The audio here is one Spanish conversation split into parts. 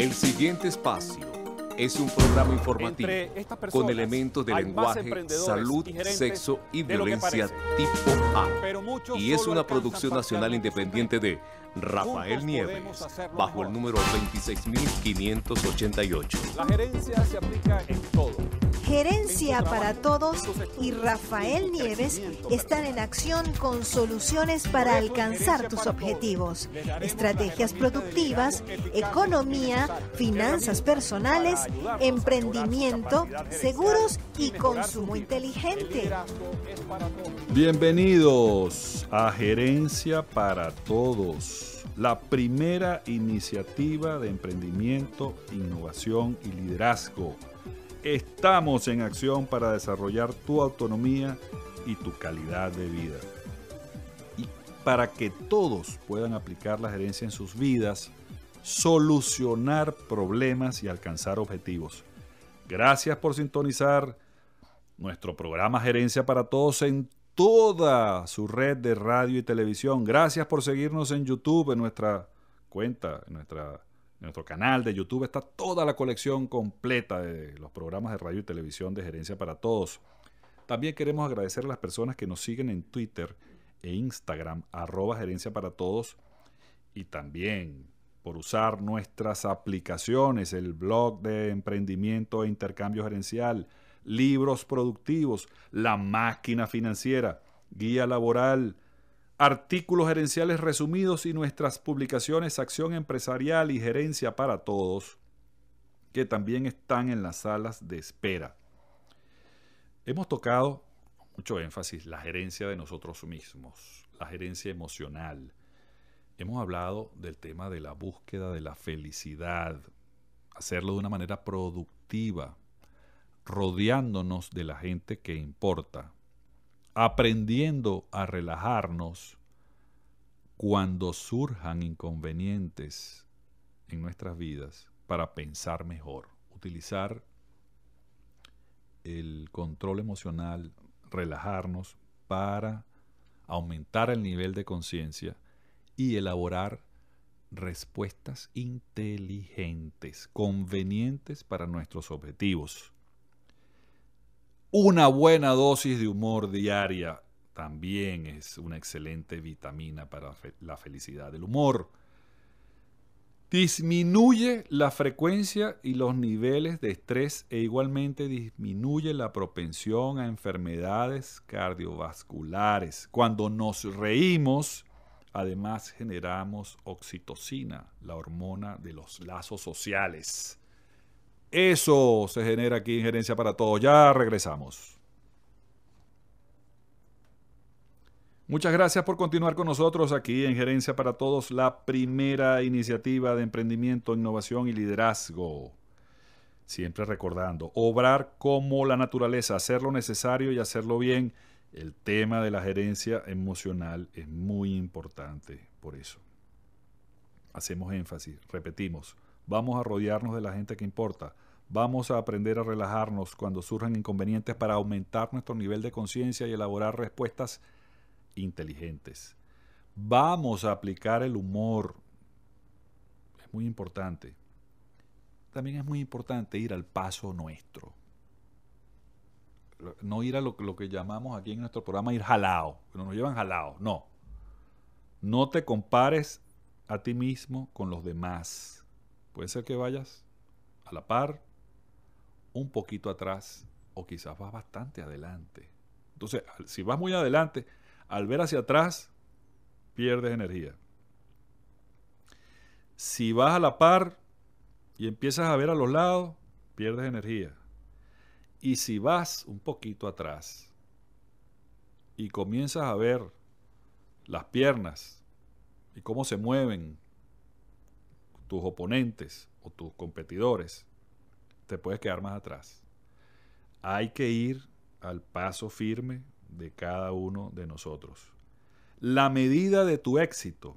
El siguiente espacio es un programa informativo con elementos de lenguaje, salud, sexo y violencia tipo A. Y es una producción nacional independiente de Rafael Nieves, bajo el número 26588. La gerencia se aplica en todo Gerencia para Todos y Rafael Nieves están en acción con soluciones para alcanzar tus objetivos, estrategias productivas, economía, finanzas personales, emprendimiento, seguros y consumo inteligente. Bienvenidos a Gerencia para Todos, la primera iniciativa de emprendimiento, innovación y liderazgo Estamos en acción para desarrollar tu autonomía y tu calidad de vida. Y para que todos puedan aplicar la gerencia en sus vidas, solucionar problemas y alcanzar objetivos. Gracias por sintonizar nuestro programa Gerencia para Todos en toda su red de radio y televisión. Gracias por seguirnos en YouTube, en nuestra cuenta, en nuestra en nuestro canal de YouTube está toda la colección completa de los programas de radio y televisión de Gerencia para Todos. También queremos agradecer a las personas que nos siguen en Twitter e Instagram, arroba Gerencia para Todos, y también por usar nuestras aplicaciones, el blog de emprendimiento e intercambio gerencial, libros productivos, la máquina financiera, guía laboral, artículos gerenciales resumidos y nuestras publicaciones Acción Empresarial y Gerencia para Todos, que también están en las salas de espera. Hemos tocado mucho énfasis la gerencia de nosotros mismos, la gerencia emocional. Hemos hablado del tema de la búsqueda de la felicidad, hacerlo de una manera productiva, rodeándonos de la gente que importa, aprendiendo a relajarnos cuando surjan inconvenientes en nuestras vidas para pensar mejor, utilizar el control emocional, relajarnos para aumentar el nivel de conciencia y elaborar respuestas inteligentes, convenientes para nuestros objetivos. Una buena dosis de humor diaria también es una excelente vitamina para la felicidad. del humor disminuye la frecuencia y los niveles de estrés e igualmente disminuye la propensión a enfermedades cardiovasculares. Cuando nos reímos, además generamos oxitocina, la hormona de los lazos sociales. Eso se genera aquí en Gerencia para Todos. Ya regresamos. Muchas gracias por continuar con nosotros aquí en Gerencia para Todos, la primera iniciativa de emprendimiento, innovación y liderazgo. Siempre recordando, obrar como la naturaleza, hacer lo necesario y hacerlo bien. El tema de la gerencia emocional es muy importante por eso. Hacemos énfasis, repetimos, vamos a rodearnos de la gente que importa, vamos a aprender a relajarnos cuando surjan inconvenientes para aumentar nuestro nivel de conciencia y elaborar respuestas inteligentes. Vamos a aplicar el humor. Es muy importante. También es muy importante ir al paso nuestro. No ir a lo, que llamamos aquí en nuestro programa ir jalado. No nos llevan jalado. No. No te compares a ti mismo con los demás. Puede ser que vayas a la par, un poquito atrás o quizás vas bastante adelante. Entonces, si vas muy adelante, al ver hacia atrás, pierdes energía. Si vas a la par y empiezas a ver a los lados, pierdes energía. Y si vas un poquito atrás y comienzas a ver las piernas y cómo se mueven, tus oponentes o tus competidores, te puedes quedar más atrás. Hay que ir al paso firme de cada uno de nosotros. La medida de tu éxito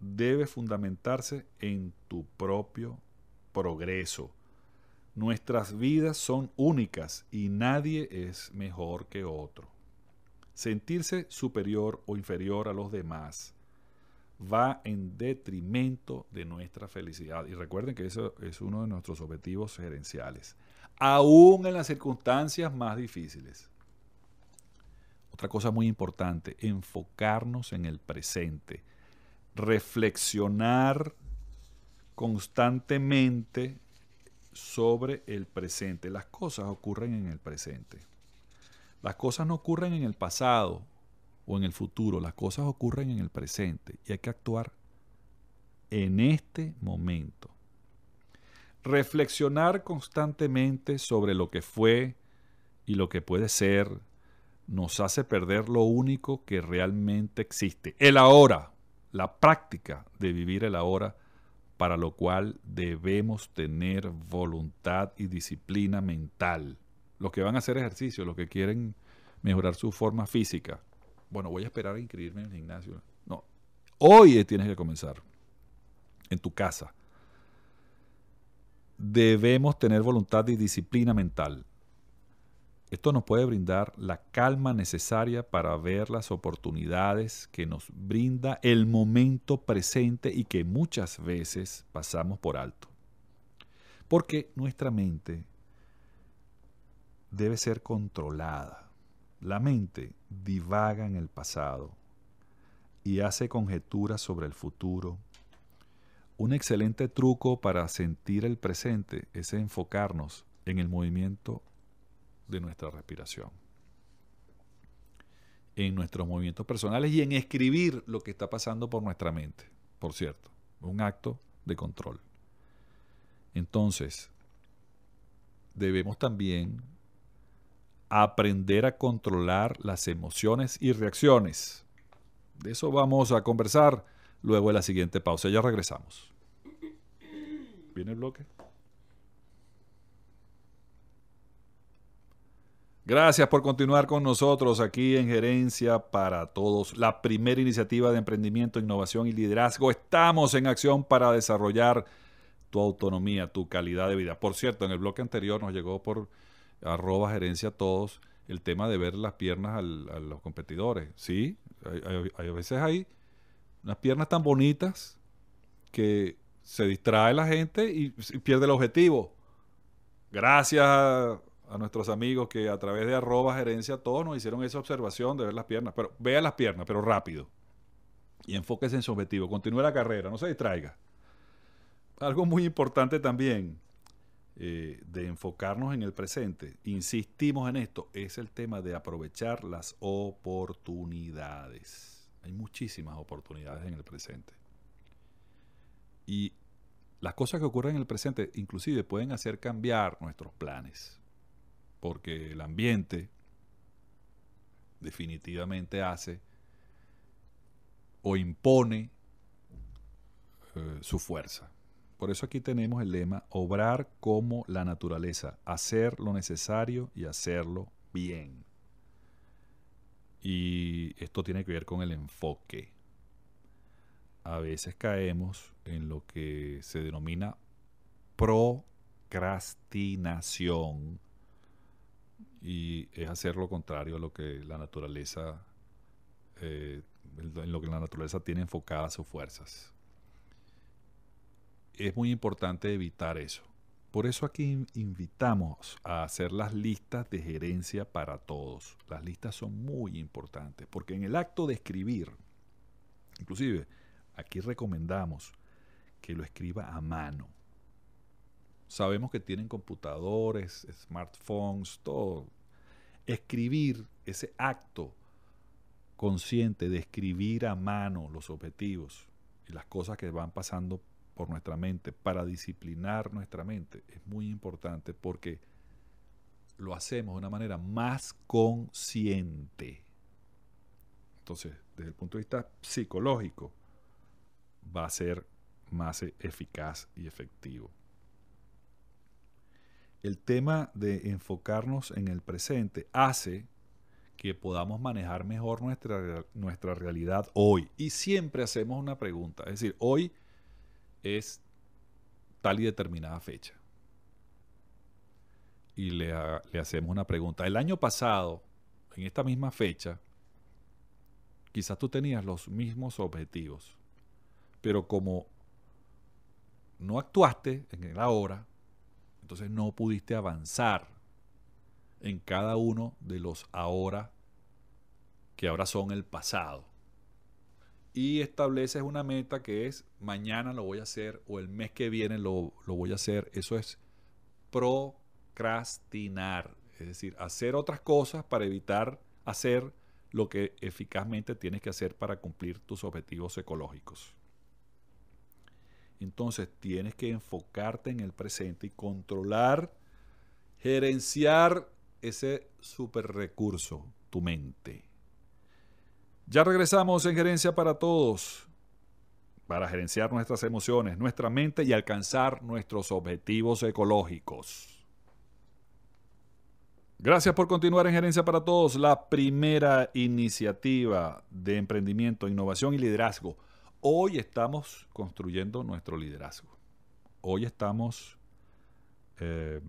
debe fundamentarse en tu propio progreso. Nuestras vidas son únicas y nadie es mejor que otro. Sentirse superior o inferior a los demás va en detrimento de nuestra felicidad. Y recuerden que eso es uno de nuestros objetivos gerenciales, aún en las circunstancias más difíciles. Otra cosa muy importante, enfocarnos en el presente, reflexionar constantemente sobre el presente. Las cosas ocurren en el presente. Las cosas no ocurren en el pasado, o en el futuro. Las cosas ocurren en el presente y hay que actuar en este momento. Reflexionar constantemente sobre lo que fue y lo que puede ser nos hace perder lo único que realmente existe, el ahora, la práctica de vivir el ahora, para lo cual debemos tener voluntad y disciplina mental. Los que van a hacer ejercicio, los que quieren mejorar su forma física, bueno, voy a esperar a inscribirme en el gimnasio. No, hoy tienes que comenzar en tu casa. Debemos tener voluntad y disciplina mental. Esto nos puede brindar la calma necesaria para ver las oportunidades que nos brinda el momento presente y que muchas veces pasamos por alto. Porque nuestra mente debe ser controlada. La mente divaga en el pasado y hace conjeturas sobre el futuro. Un excelente truco para sentir el presente es enfocarnos en el movimiento de nuestra respiración, en nuestros movimientos personales y en escribir lo que está pasando por nuestra mente, por cierto, un acto de control. Entonces, debemos también aprender a controlar las emociones y reacciones. De eso vamos a conversar luego en la siguiente pausa. Ya regresamos. ¿Viene el bloque? Gracias por continuar con nosotros aquí en Gerencia para Todos, la primera iniciativa de emprendimiento, innovación y liderazgo. Estamos en acción para desarrollar tu autonomía, tu calidad de vida. Por cierto, en el bloque anterior nos llegó por arroba gerencia todos, el tema de ver las piernas a los competidores. Sí, hay, hay, veces hay unas piernas tan bonitas que se distrae la gente y, pierde el objetivo. Gracias a, nuestros amigos que a través de arroba gerencia todos nos hicieron esa observación de ver las piernas. Pero vea las piernas, pero rápido. Y enfóquese en su objetivo. Continúe la carrera, no se distraiga. Algo muy importante también eh, de enfocarnos en el presente, insistimos en esto, es el tema de aprovechar las oportunidades. Hay muchísimas oportunidades en el presente. Y las cosas que ocurren en el presente inclusive pueden hacer cambiar nuestros planes, porque el ambiente definitivamente hace o impone eh, su fuerza. Por eso aquí tenemos el lema, obrar como la naturaleza, hacer lo necesario y hacerlo bien. Y esto tiene que ver con el enfoque. A veces caemos en lo que se denomina procrastinación y es hacer lo contrario a lo que la naturaleza eh, en lo que la naturaleza tiene enfocadas sus fuerzas es muy importante evitar eso. Por eso aquí invitamos a hacer las listas de gerencia para todos. Las listas son muy importantes porque en el acto de escribir, inclusive aquí recomendamos que lo escriba a mano. Sabemos que tienen computadores, smartphones, todo. Escribir ese acto consciente de escribir a mano los objetivos y las cosas que van pasando por nuestra mente, para disciplinar nuestra mente, es muy importante porque lo hacemos de una manera más consciente. Entonces, desde el punto de vista psicológico, va a ser más e-, eficaz y efectivo. El tema de enfocarnos en el presente hace que podamos manejar mejor nuestra, nuestra realidad hoy. Y siempre hacemos una pregunta, es decir, hoy es tal y determinada fecha. Y le, hacemos una pregunta. El año pasado, en esta misma fecha, quizás tú tenías los mismos objetivos, pero como no actuaste en el ahora, entonces no pudiste avanzar en cada uno de los ahora que ahora son el pasado y estableces una meta que es mañana lo voy a hacer o el mes que viene lo, voy a hacer. Eso es procrastinar, es decir, hacer otras cosas para evitar hacer lo que eficazmente tienes que hacer para cumplir tus objetivos ecológicos. Entonces tienes que enfocarte en el presente y controlar, gerenciar ese super recurso, tu mente. Ya regresamos en Gerencia para Todos, para gerenciar nuestras emociones, nuestra mente y alcanzar nuestros objetivos ecológicos. Gracias por continuar en Gerencia para Todos, la primera iniciativa de emprendimiento, innovación y liderazgo. Hoy estamos construyendo nuestro liderazgo. Hoy estamos eh,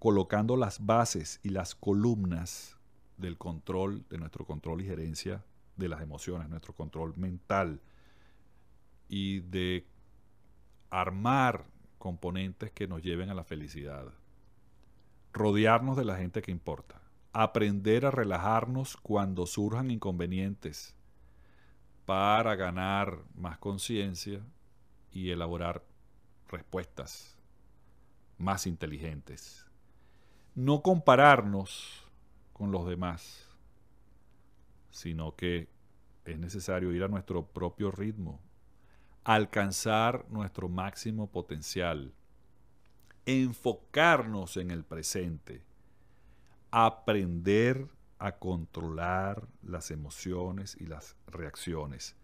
colocando las bases y las columnas del control, de nuestro control y gerencia de las emociones, nuestro control mental y de armar componentes que nos lleven a la felicidad. Rodearnos de la gente que importa. Aprender a relajarnos cuando surjan inconvenientes para ganar más conciencia y elaborar respuestas más inteligentes. No compararnos con los demás, sino que es necesario ir a nuestro propio ritmo, alcanzar nuestro máximo potencial, enfocarnos en el presente, aprender a controlar las emociones y las reacciones.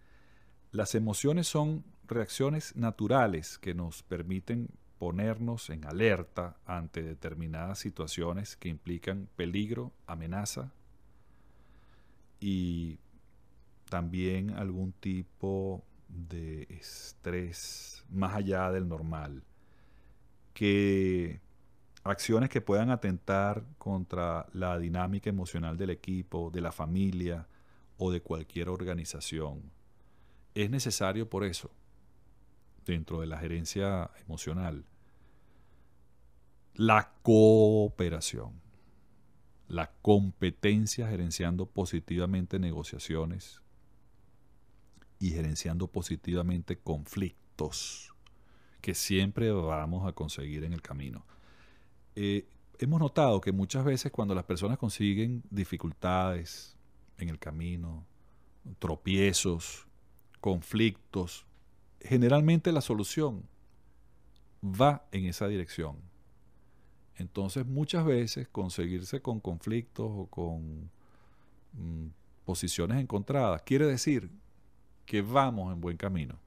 Las emociones son reacciones naturales que nos permiten ponernos en alerta ante determinadas situaciones que implican peligro, amenaza y también algún tipo de estrés más allá del normal. Que acciones que puedan atentar contra la dinámica emocional del equipo, de la familia o de cualquier organización. Es necesario por eso, dentro de la gerencia emocional, la cooperación. La competencia gerenciando positivamente negociaciones y gerenciando positivamente conflictos que siempre vamos a conseguir en el camino. Eh, hemos notado que muchas veces cuando las personas consiguen dificultades en el camino, tropiezos, conflictos, generalmente la solución va en esa dirección entonces muchas veces conseguirse con conflictos o con mm, posiciones encontradas quiere decir que vamos en buen camino.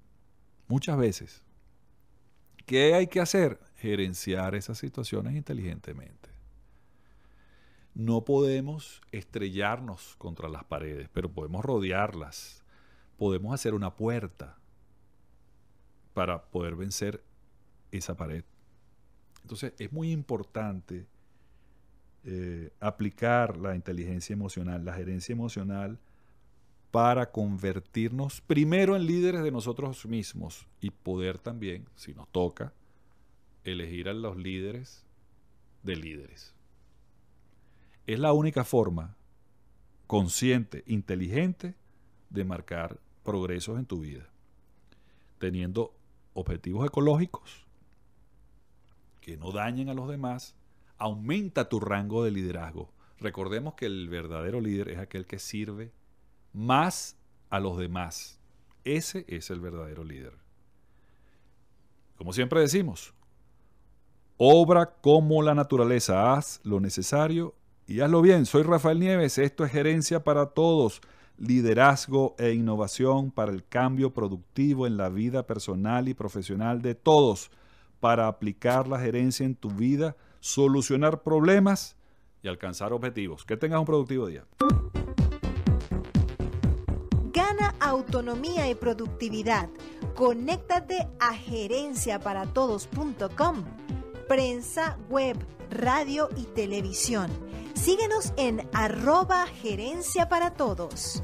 Muchas veces. ¿Qué hay que hacer? Gerenciar esas situaciones inteligentemente. No podemos estrellarnos contra las paredes, pero podemos rodearlas. Podemos hacer una puerta para poder vencer esa pared. Entonces es muy importante eh, aplicar la inteligencia emocional, la gerencia emocional, para convertirnos primero en líderes de nosotros mismos y poder también, si nos toca, elegir a los líderes de líderes. Es la única forma consciente, inteligente, de marcar progresos en tu vida, teniendo objetivos ecológicos, que no dañen a los demás, aumenta tu rango de liderazgo. Recordemos que el verdadero líder es aquel que sirve más a los demás. Ese es el verdadero líder. Como siempre decimos, obra como la naturaleza, haz lo necesario y hazlo bien. Soy Rafael Nieves, esto es Gerencia para Todos, liderazgo e innovación para el cambio productivo en la vida personal y profesional de todos para aplicar la gerencia en tu vida, solucionar problemas y alcanzar objetivos. Que tengas un productivo día. Gana autonomía y productividad. Conéctate a gerenciaparatodos.com, prensa, web, radio y televisión. Síguenos en arroba gerencia para todos